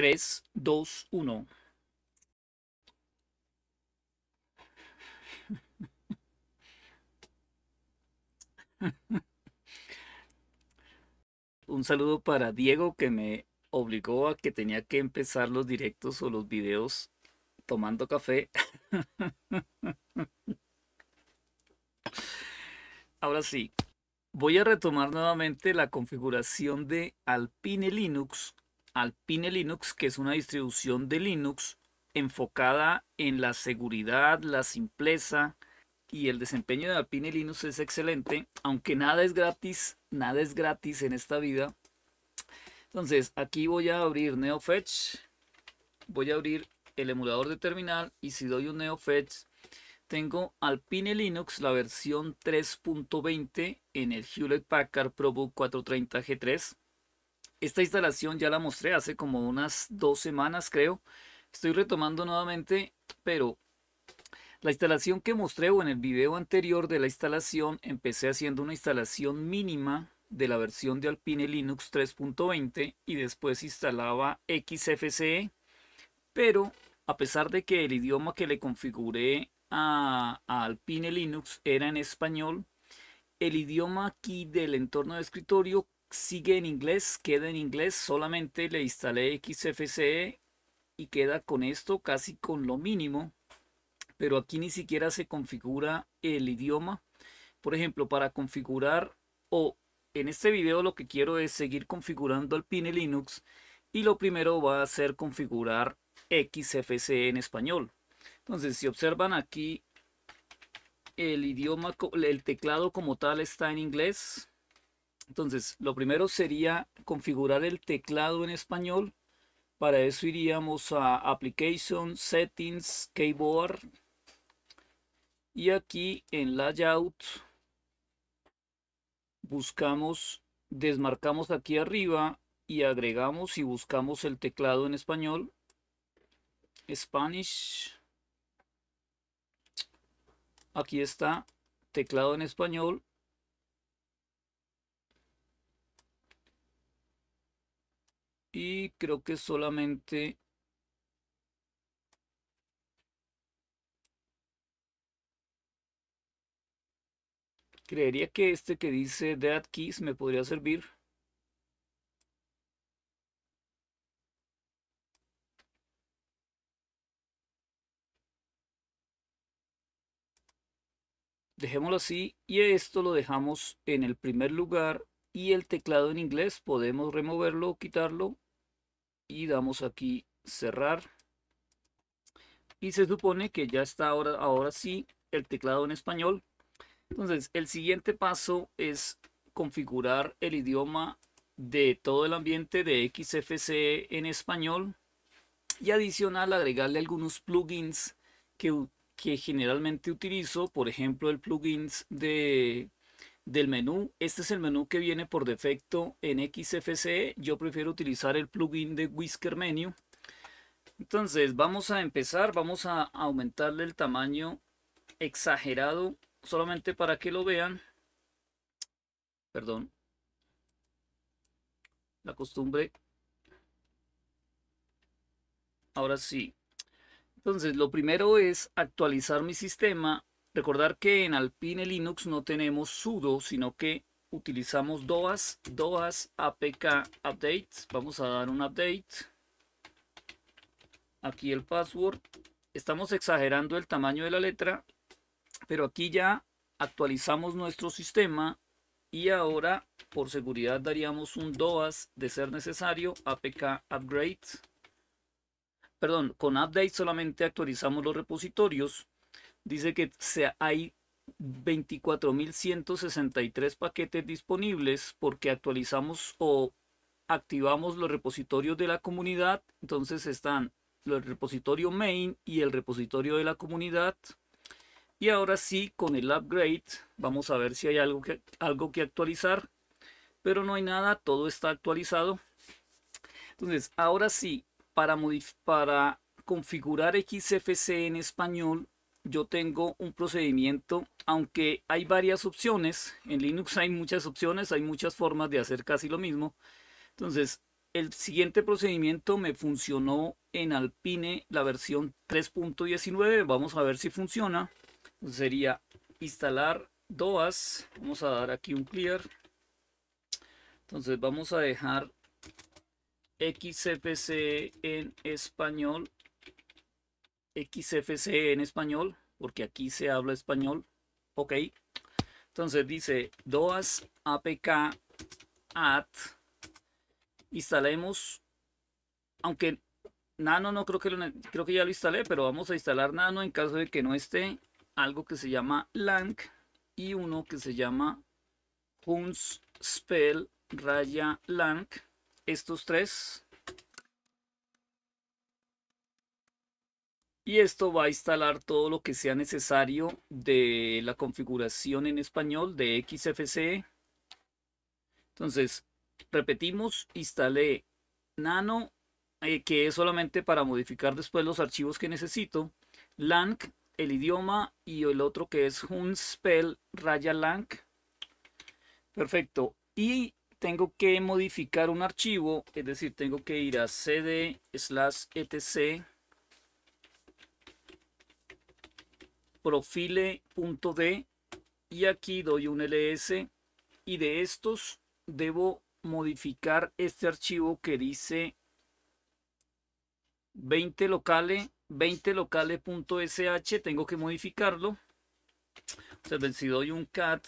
3, 2, 1. Un saludo para Diego que me obligó a que tenía que empezar los directos o los videos tomando café. Ahora sí, voy a retomar nuevamente la configuración de Alpine Linux Alpine Linux, que es una distribución de Linux enfocada en la seguridad, la simpleza y el desempeño de Alpine Linux es excelente, aunque nada es gratis, nada es gratis en esta vida. Entonces, aquí voy a abrir NeoFetch, voy a abrir el emulador de terminal y si doy un NeoFetch, tengo Alpine Linux, la versión 3.20 en el Hewlett Packard ProBook 430G3. Esta instalación ya la mostré hace como unas dos semanas, creo. Estoy retomando nuevamente, pero la instalación que mostré o en el video anterior de la instalación, empecé haciendo una instalación mínima de la versión de Alpine Linux 3.20 y después instalaba XFCE, pero a pesar de que el idioma que le configuré a, a Alpine Linux era en español, el idioma aquí del entorno de escritorio sigue en inglés, queda en inglés, solamente le instalé XFCE y queda con esto casi con lo mínimo, pero aquí ni siquiera se configura el idioma. Por ejemplo, para configurar o en este video lo que quiero es seguir configurando el Pine Linux y lo primero va a ser configurar XFCE en español. Entonces, si observan aquí el idioma, el teclado como tal está en inglés, entonces, lo primero sería configurar el teclado en español. Para eso iríamos a Application, Settings, Keyboard. Y aquí en Layout buscamos, desmarcamos aquí arriba y agregamos y buscamos el teclado en español. Spanish. Aquí está, teclado en español Y creo que solamente... Creería que este que dice Dead Keys me podría servir. dejémoslo así y esto lo dejamos en el primer lugar y el teclado en inglés podemos removerlo o quitarlo y damos aquí cerrar y se supone que ya está ahora, ahora sí el teclado en español. Entonces, el siguiente paso es configurar el idioma de todo el ambiente de XFCE en español y adicional agregarle algunos plugins que, que generalmente utilizo, por ejemplo el plugins de del menú. Este es el menú que viene por defecto en XFCE. Yo prefiero utilizar el plugin de Whisker Menu. Entonces vamos a empezar, vamos a aumentarle el tamaño exagerado solamente para que lo vean. Perdón. La costumbre. Ahora sí. Entonces lo primero es actualizar mi sistema Recordar que en Alpine Linux no tenemos sudo, sino que utilizamos doas, doas apk update. Vamos a dar un update. Aquí el password. Estamos exagerando el tamaño de la letra, pero aquí ya actualizamos nuestro sistema y ahora por seguridad daríamos un doas de ser necesario apk upgrade. Perdón, con update solamente actualizamos los repositorios dice que hay 24.163 paquetes disponibles porque actualizamos o activamos los repositorios de la comunidad. Entonces están el repositorio main y el repositorio de la comunidad. Y ahora sí, con el upgrade, vamos a ver si hay algo que, algo que actualizar. Pero no hay nada, todo está actualizado. Entonces, ahora sí, para, para configurar XFC en español, yo tengo un procedimiento, aunque hay varias opciones, en Linux hay muchas opciones, hay muchas formas de hacer casi lo mismo. Entonces, el siguiente procedimiento me funcionó en Alpine la versión 3.19, vamos a ver si funciona. sería instalar DOAS, vamos a dar aquí un clear. Entonces vamos a dejar XCPC en español xfc en español, porque aquí se habla español. Ok. Entonces dice DOAS APK AT. Instalemos, aunque Nano no creo que, creo que ya lo instalé, pero vamos a instalar Nano en caso de que no esté algo que se llama lang y uno que se llama spell raya lang. Estos tres y esto va a instalar todo lo que sea necesario de la configuración en español de XFCE. Entonces, repetimos, instalé nano, eh, que es solamente para modificar después los archivos que necesito, lang, el idioma, y el otro que es hunspell raya lang. Perfecto. Y tengo que modificar un archivo, es decir, tengo que ir a cd slash etc profile.d y aquí doy un ls y de estos debo modificar este archivo que dice 20 locales 20 locales.sh tengo que modificarlo si doy un cat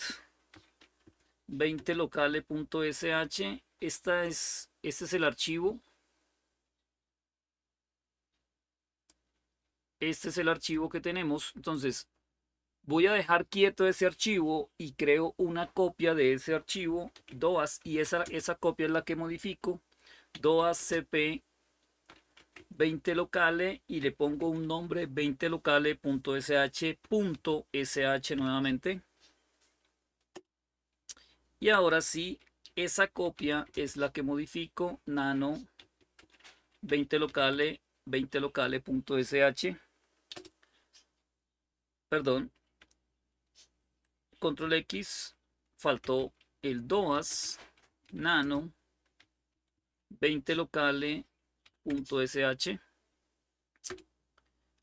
20 localesh esta es este es el archivo Este es el archivo que tenemos. Entonces, voy a dejar quieto ese archivo y creo una copia de ese archivo DOAS y esa, esa copia es la que modifico. DOAS CP 20 locales y le pongo un nombre 20 .SH nuevamente. Y ahora sí, esa copia es la que modifico nano 20 locales 20 locales.sh perdón, control X, faltó el DOAS, nano, 20 locale, punto sh.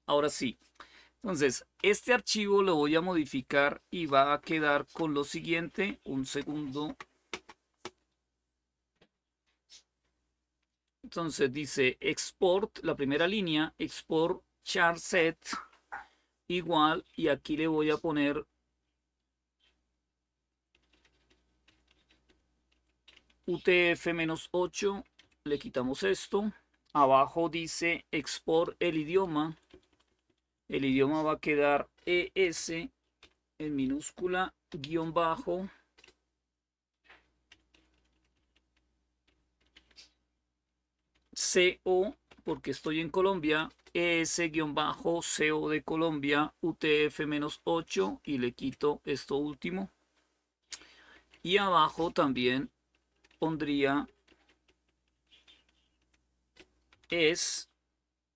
Ahora sí. Entonces, este archivo lo voy a modificar y va a quedar con lo siguiente. Un segundo. Entonces dice export, la primera línea, export char set igual y aquí le voy a poner UTF-8, le quitamos esto. Abajo dice export el idioma. El idioma va a quedar ES en minúscula guión bajo CO porque estoy en Colombia bajo co de Colombia UTF-8 y le quito esto último. Y abajo también pondría es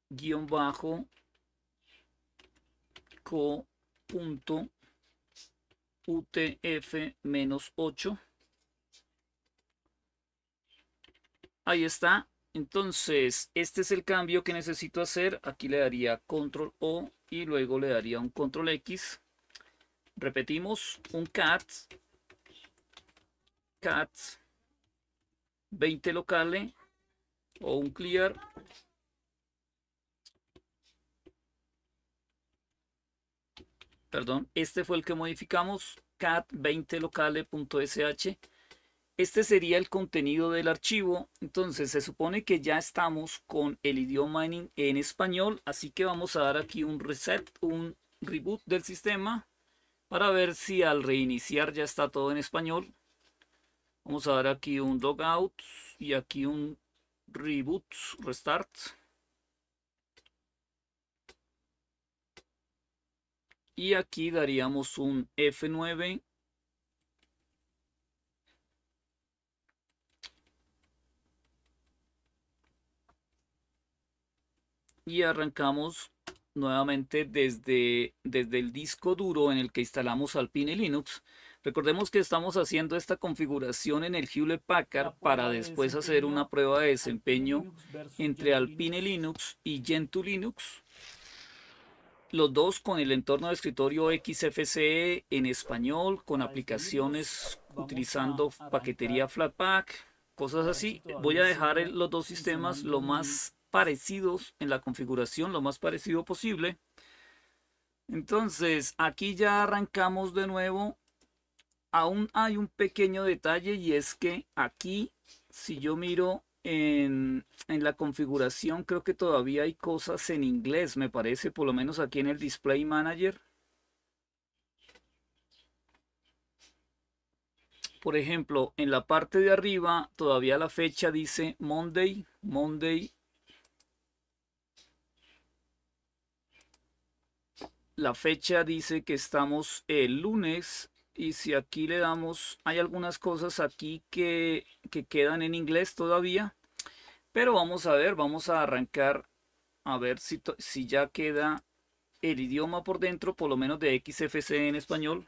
guion bajo co punto utf menos 8 ahí está entonces, este es el cambio que necesito hacer. Aquí le daría control O y luego le daría un control X. Repetimos, un cat, cat, 20 locale o un clear. Perdón, este fue el que modificamos, cat 20 localesh este sería el contenido del archivo. Entonces se supone que ya estamos con el idioma en, español. Así que vamos a dar aquí un reset, un reboot del sistema. Para ver si al reiniciar ya está todo en español. Vamos a dar aquí un logout y aquí un reboot, restart. Y aquí daríamos un F9 y arrancamos nuevamente desde, desde el disco duro en el que instalamos Alpine Linux. Recordemos que estamos haciendo esta configuración en el Hewlett Packard para después hacer una prueba de desempeño entre Alpine Linux y Gentoo Linux. Los dos con el entorno de escritorio XFCE en español, con aplicaciones utilizando paquetería Flatpak, cosas así. Voy a dejar los dos sistemas lo más parecidos en la configuración, lo más parecido posible. Entonces, aquí ya arrancamos de nuevo. Aún hay un pequeño detalle y es que aquí, si yo miro en, en, la configuración, creo que todavía hay cosas en inglés, me parece, por lo menos aquí en el Display Manager. Por ejemplo, en la parte de arriba todavía la fecha dice Monday, Monday La fecha dice que estamos el eh, lunes y si aquí le damos, hay algunas cosas aquí que, que quedan en inglés todavía. Pero vamos a ver, vamos a arrancar a ver si, si ya queda el idioma por dentro, por lo menos de XFC en español.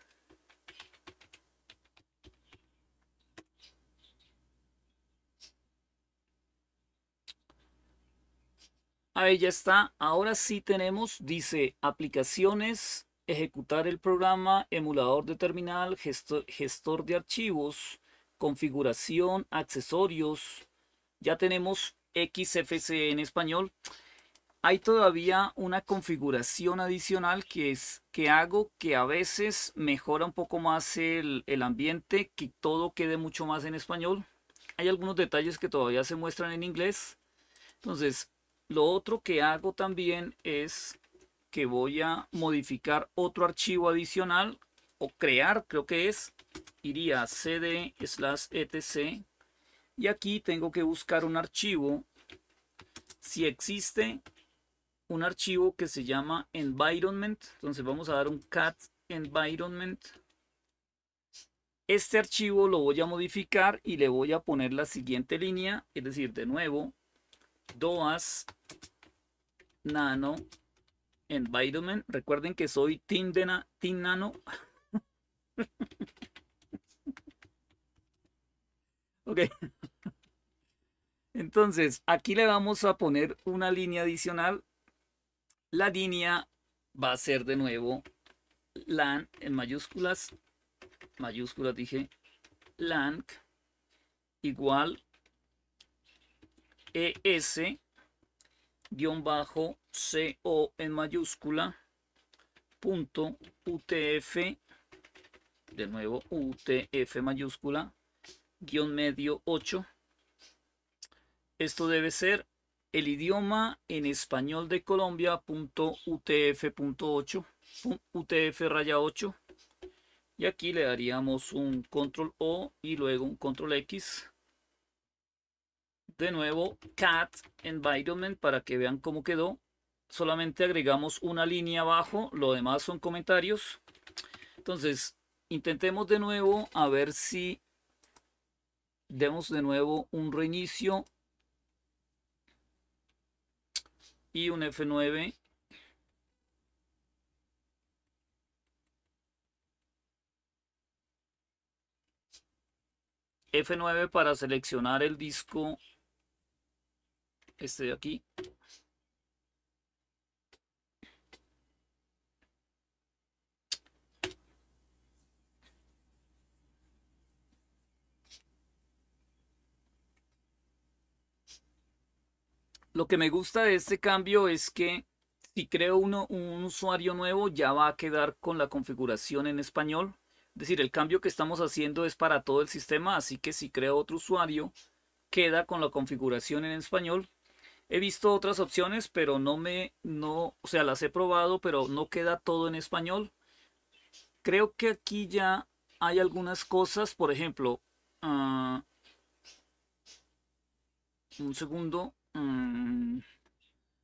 Ahí ya está. Ahora sí tenemos, dice, aplicaciones, ejecutar el programa, emulador de terminal, gestor, de archivos, configuración, accesorios. Ya tenemos XFC en español. Hay todavía una configuración adicional que es que hago que a veces mejora un poco más el, el ambiente, que todo quede mucho más en español. Hay algunos detalles que todavía se muestran en inglés. Entonces, lo otro que hago también es que voy a modificar otro archivo adicional o crear, creo que es, iría a cd slash etc y aquí tengo que buscar un archivo si existe un archivo que se llama environment entonces vamos a dar un cat environment este archivo lo voy a modificar y le voy a poner la siguiente línea es decir de nuevo DOAS Nano Environment. Recuerden que soy Team, Nano. ok. Entonces, aquí le vamos a poner una línea adicional. La línea va a ser de nuevo LAN en mayúsculas. Mayúsculas dije LAN igual ES guión bajo CO en mayúscula punto UTF de nuevo UTF mayúscula guión medio 8 esto debe ser el idioma en español de Colombia punto UTF UTF raya 8 y aquí le daríamos un control O y luego un control X de nuevo cat environment para que vean cómo quedó. Solamente agregamos una línea abajo, lo demás son comentarios. Entonces, intentemos de nuevo a ver si demos de nuevo un reinicio y un F9. F9 para seleccionar el disco este de aquí. Lo que me gusta de este cambio es que si creo un usuario nuevo ya va a quedar con la configuración en español. Es decir, el cambio que estamos haciendo es para todo el sistema, así que si creo otro usuario, queda con la configuración en español He visto otras opciones, pero no me, no, o sea, las he probado, pero no queda todo en español. Creo que aquí ya hay algunas cosas, por ejemplo, ah, un segundo. Mm,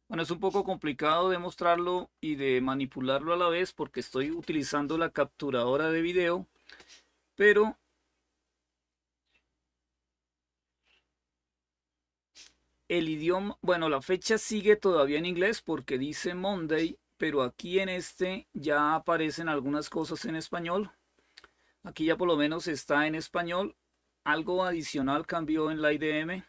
bueno, es un poco complicado de mostrarlo y de manipularlo a la vez porque estoy utilizando la capturadora de video, pero el idioma, bueno, la fecha sigue todavía en inglés porque dice Monday, pero aquí en este ya aparecen algunas cosas en español. Aquí ya por lo menos está en español. Algo adicional cambió en la IDM.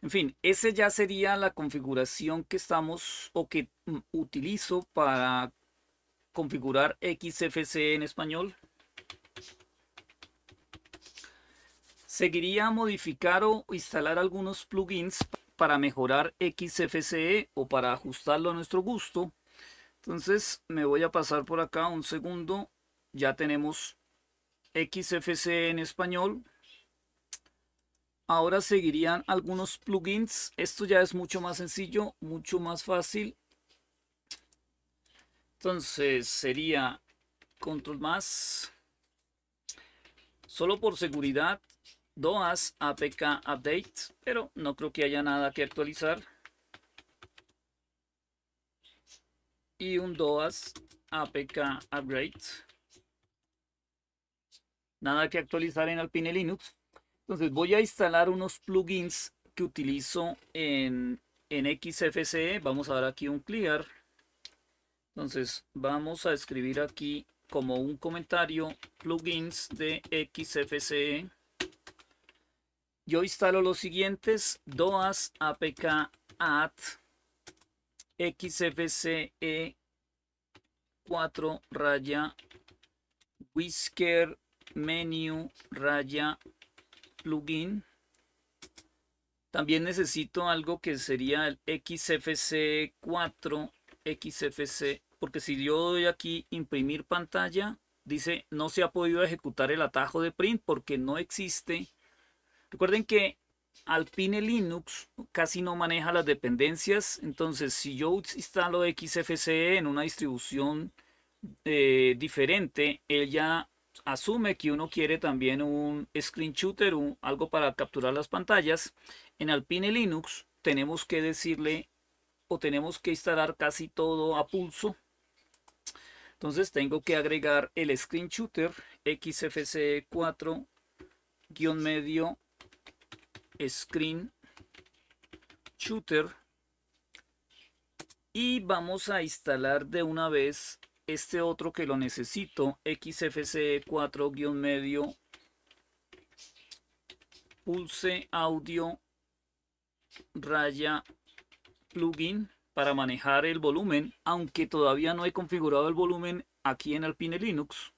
En fin, esa ya sería la configuración que estamos o que mm, utilizo para configurar XFC e en español. Seguiría modificar o instalar algunos plugins para mejorar XFCE o para ajustarlo a nuestro gusto. Entonces me voy a pasar por acá un segundo. Ya tenemos XFCE en español. Ahora seguirían algunos plugins. Esto ya es mucho más sencillo, mucho más fácil. Entonces sería control más. Solo por seguridad DOAS APK Update, pero no creo que haya nada que actualizar. Y un DOAS APK Upgrade. Nada que actualizar en Alpine Linux. Entonces voy a instalar unos plugins que utilizo en, en XFCE. Vamos a dar aquí un clear. Entonces vamos a escribir aquí como un comentario plugins de XFCE yo instalo los siguientes, doas apk At xfce 4 raya whisker menu raya plugin. También necesito algo que sería el xfce 4 xfce, porque si yo doy aquí imprimir pantalla, dice no se ha podido ejecutar el atajo de print porque no existe Recuerden que Alpine Linux casi no maneja las dependencias, entonces si yo instalo XFCE en una distribución eh, diferente, ella asume que uno quiere también un screen shooter, algo para capturar las pantallas. En Alpine Linux tenemos que decirle o tenemos que instalar casi todo a pulso. Entonces tengo que agregar el screen shooter XFCE 4 medio screen shooter y vamos a instalar de una vez este otro que lo necesito xfce 4 medio pulse audio raya plugin para manejar el volumen aunque todavía no he configurado el volumen aquí en Alpine Linux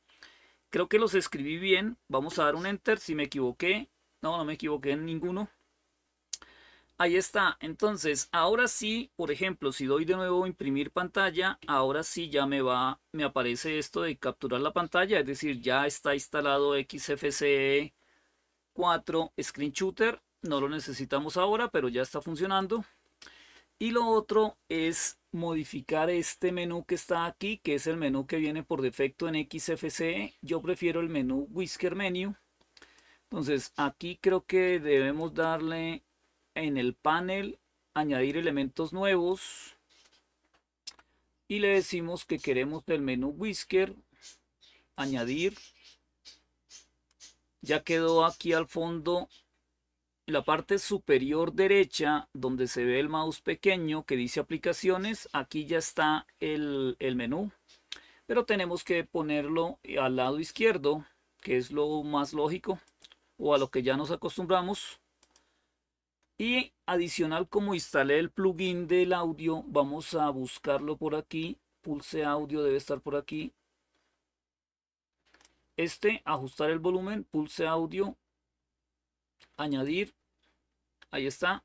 creo que los escribí bien vamos a dar un enter si me equivoqué no, no me equivoqué en ninguno. Ahí está. Entonces, ahora sí, por ejemplo, si doy de nuevo imprimir pantalla, ahora sí ya me va, me aparece esto de capturar la pantalla, es decir, ya está instalado XFCE 4 Screen No lo necesitamos ahora, pero ya está funcionando. Y lo otro es modificar este menú que está aquí, que es el menú que viene por defecto en XFCE. Yo prefiero el menú Whisker Menu entonces aquí creo que debemos darle en el panel añadir elementos nuevos y le decimos que queremos del menú whisker añadir ya quedó aquí al fondo la parte superior derecha donde se ve el mouse pequeño que dice aplicaciones aquí ya está el, el menú pero tenemos que ponerlo al lado izquierdo que es lo más lógico o a lo que ya nos acostumbramos. Y adicional, como instalé el plugin del audio, vamos a buscarlo por aquí. Pulse audio, debe estar por aquí. Este, ajustar el volumen, pulse audio, añadir. Ahí está.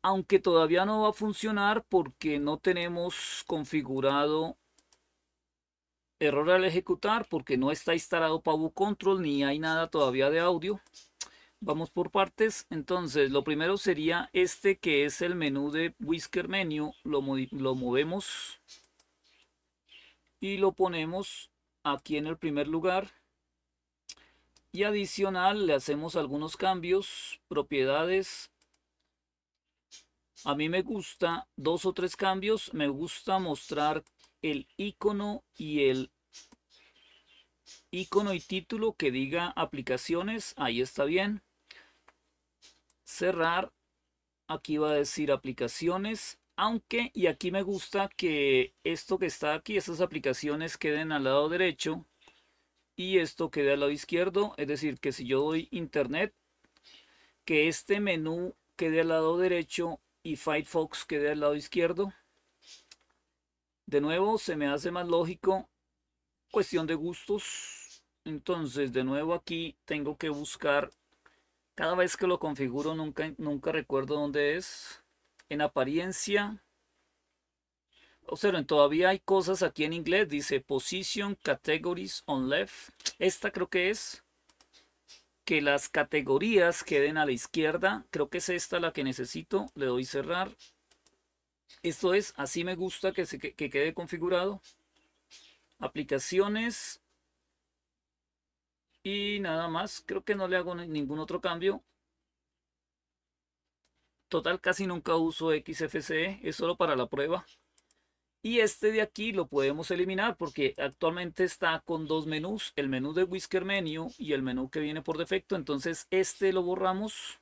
Aunque todavía no va a funcionar porque no tenemos configurado error al ejecutar porque no está instalado Pabu Control ni hay nada todavía de audio. Vamos por partes. Entonces, lo primero sería este que es el menú de Whisker Menu. Lo, lo movemos y lo ponemos aquí en el primer lugar. Y adicional le hacemos algunos cambios, propiedades. A mí me gusta dos o tres cambios. Me gusta mostrar el icono y el icono y título que diga aplicaciones. Ahí está bien. Cerrar. Aquí va a decir aplicaciones. Aunque, y aquí me gusta que esto que está aquí, estas aplicaciones queden al lado derecho y esto quede al lado izquierdo. Es decir, que si yo doy internet, que este menú quede al lado derecho y Firefox quede al lado izquierdo. De nuevo, se me hace más lógico cuestión de gustos. Entonces, de nuevo aquí tengo que buscar. Cada vez que lo configuro nunca, nunca recuerdo dónde es. En apariencia. Observen, todavía hay cosas aquí en inglés. Dice position categories on left. Esta creo que es que las categorías queden a la izquierda. Creo que es esta la que necesito. Le doy cerrar. Esto es, así me gusta que, se, quede configurado. Aplicaciones. Y nada más, creo que no le hago ningún otro cambio. Total, casi nunca uso XFCE, es solo para la prueba. Y este de aquí lo podemos eliminar porque actualmente está con dos menús, el menú de Whisker Menu y el menú que viene por defecto. Entonces este lo borramos.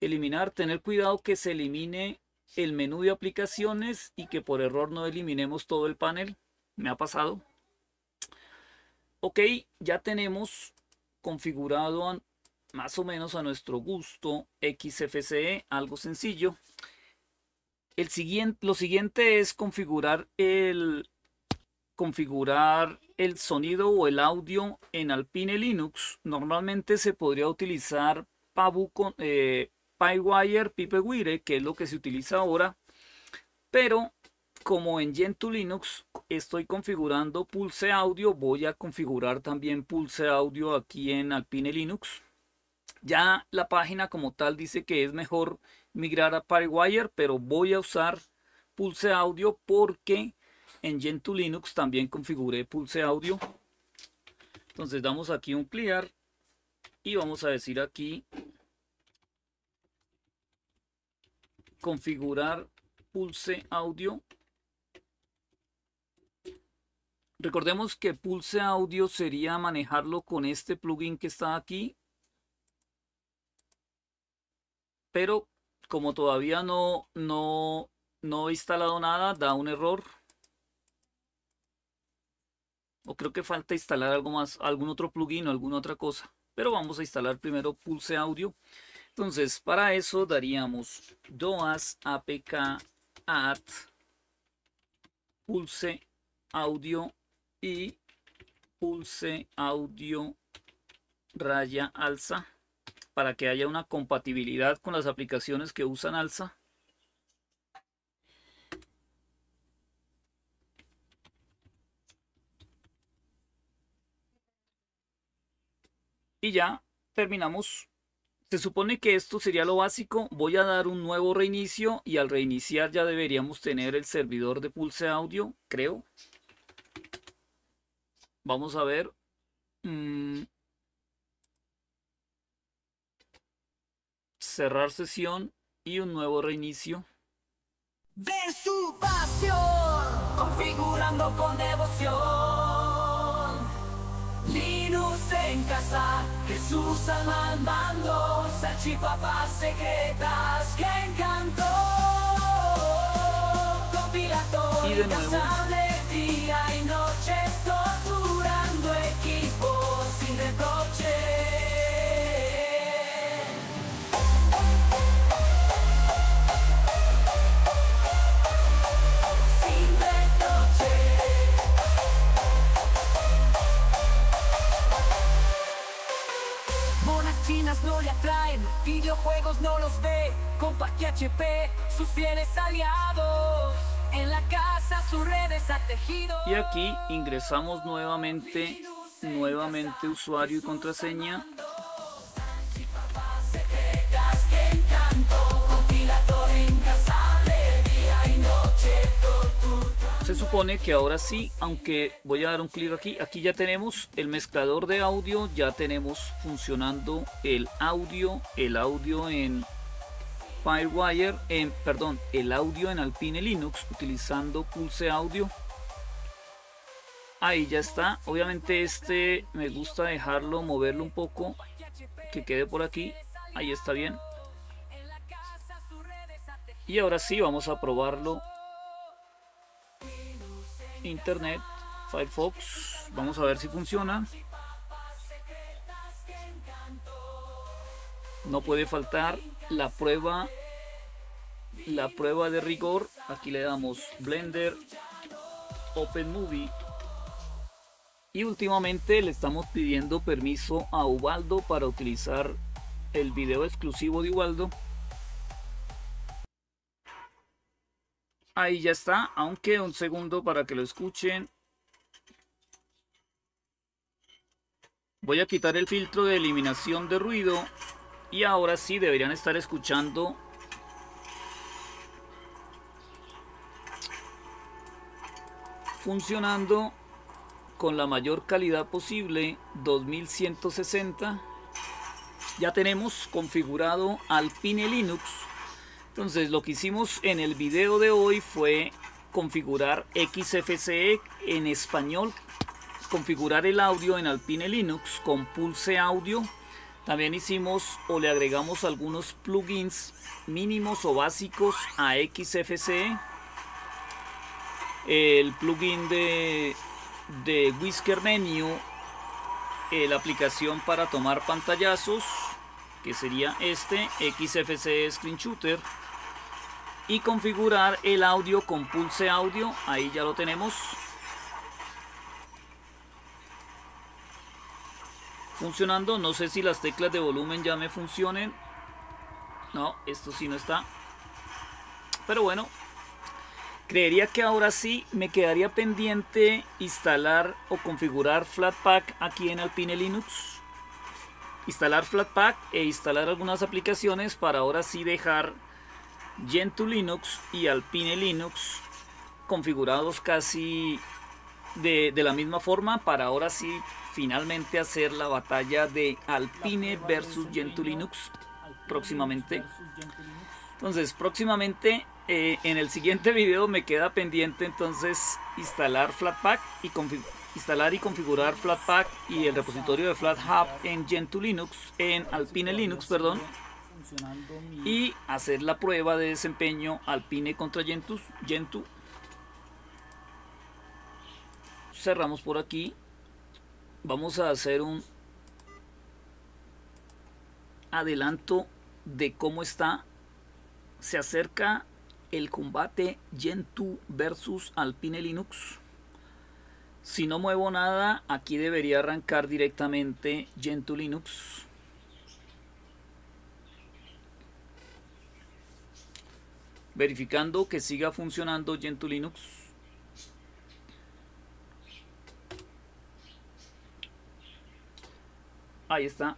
Eliminar, tener cuidado que se elimine el menú de aplicaciones y que por error no eliminemos todo el panel. Me ha pasado. Ok, ya tenemos configurado más o menos a nuestro gusto XFCE, algo sencillo. El siguiente, lo siguiente es configurar el, configurar el sonido o el audio en Alpine Linux. Normalmente se podría utilizar Pabu, eh, PyWire, PipeWire, que es lo que se utiliza ahora. Pero como en Gentoo Linux estoy configurando Pulse Audio, voy a configurar también Pulse Audio aquí en Alpine Linux. Ya la página como tal dice que es mejor migrar a PyWire, pero voy a usar Pulse Audio porque en Gentoo Linux también configuré Pulse Audio. Entonces damos aquí un clear y vamos a decir aquí configurar Pulse Audio. Recordemos que Pulse Audio sería manejarlo con este plugin que está aquí. Pero como todavía no, no, no he instalado nada, da un error. O creo que falta instalar algo más, algún otro plugin o alguna otra cosa. Pero vamos a instalar primero Pulse Audio. Entonces, para eso daríamos doas apk at pulse audio y pulse audio raya alza para que haya una compatibilidad con las aplicaciones que usan alza. Y ya terminamos se supone que esto sería lo básico, voy a dar un nuevo reinicio y al reiniciar ya deberíamos tener el servidor de Pulse Audio, creo. Vamos a ver. Mm, cerrar sesión y un nuevo reinicio. De su pasión, configurando con devoción. Linux en casa Jesús al alma los achipapas secretas que encantó. Compilatórica, de día y noche todo. no le atraen, videojuegos no los ve, con que HP, sus fieles aliados. En la casa sus redes ha tejido. Y aquí ingresamos nuevamente, nuevamente usuario y contraseña se supone que ahora sí, aunque voy a dar un clic aquí, aquí ya tenemos el mezclador de audio, ya tenemos funcionando el audio, el audio en Firewire, en, perdón, el audio en Alpine Linux utilizando Pulse Audio. Ahí ya está, obviamente este me gusta dejarlo, moverlo un poco, que quede por aquí, ahí está bien. Y ahora sí, vamos a probarlo internet Firefox vamos a ver si funciona no puede faltar la prueba la prueba de rigor aquí le damos Blender Open Movie y últimamente le estamos pidiendo permiso a Ubaldo para utilizar el video exclusivo de Ubaldo Ahí ya está, aunque un segundo para que lo escuchen. Voy a quitar el filtro de eliminación de ruido y ahora sí deberían estar escuchando funcionando con la mayor calidad posible 2160 ya tenemos configurado Alpine Linux entonces lo que hicimos en el video de hoy fue configurar XFCE en español, configurar el audio en Alpine Linux con Pulse Audio. También hicimos o le agregamos algunos plugins mínimos o básicos a XFCE. El plugin de, de Whisker Menu, la aplicación para tomar pantallazos, que sería este, XFCE Screen Shooter y configurar el audio con Pulse Audio. Ahí ya lo tenemos. Funcionando. No sé si las teclas de volumen ya me funcionen. No, esto sí no está. Pero bueno. Creería que ahora sí me quedaría pendiente instalar o configurar Flatpak aquí en Alpine Linux. Instalar Flatpak e instalar algunas aplicaciones para ahora sí dejar Gentoo Linux y Alpine Linux configurados casi de, la misma forma para ahora sí finalmente hacer la batalla de Alpine versus Gentoo Linux próximamente. Entonces próximamente eh, en el siguiente video me queda pendiente entonces instalar Flatpak y instalar y configurar Flatpak y el repositorio de FlatHub en Gentoo Linux, en Alpine Linux, perdón. Y hacer la prueba de desempeño Alpine contra Gentoo Cerramos por aquí. Vamos a hacer un adelanto de cómo está. Se acerca el combate Gentoo versus Alpine Linux. Si no muevo nada, aquí debería arrancar directamente Gentoo Linux. verificando que siga funcionando Gentoo Linux. Ahí está.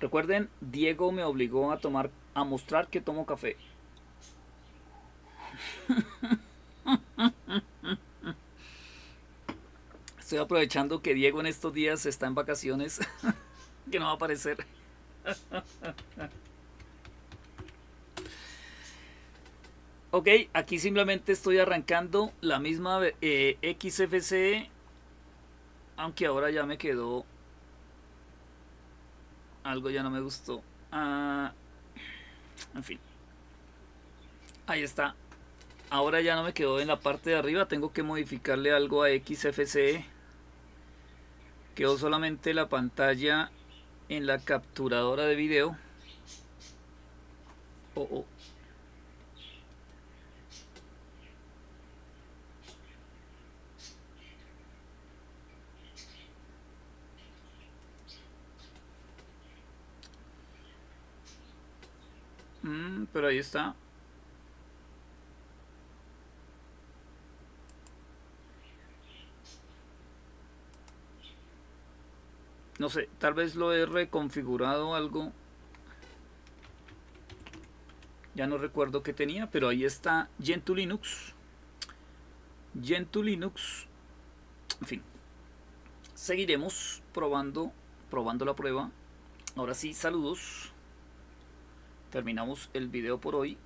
Recuerden, Diego me obligó a tomar a mostrar que tomo café. Estoy aprovechando que Diego en estos días está en vacaciones, que no va a aparecer. Ok, aquí simplemente estoy arrancando la misma eh, XFCE, aunque ahora ya me quedó algo ya no me gustó. Ah, en fin. Ahí está. Ahora ya no me quedó en la parte de arriba. Tengo que modificarle algo a XFCE. Quedó solamente la pantalla en la capturadora de video. Oh, oh. Mm, pero ahí está. No sé, tal vez lo he reconfigurado algo. Ya no recuerdo qué tenía, pero ahí está Gentoo Linux. Gentoo Linux. En fin. Seguiremos probando, probando la prueba. Ahora sí, saludos terminamos el video por hoy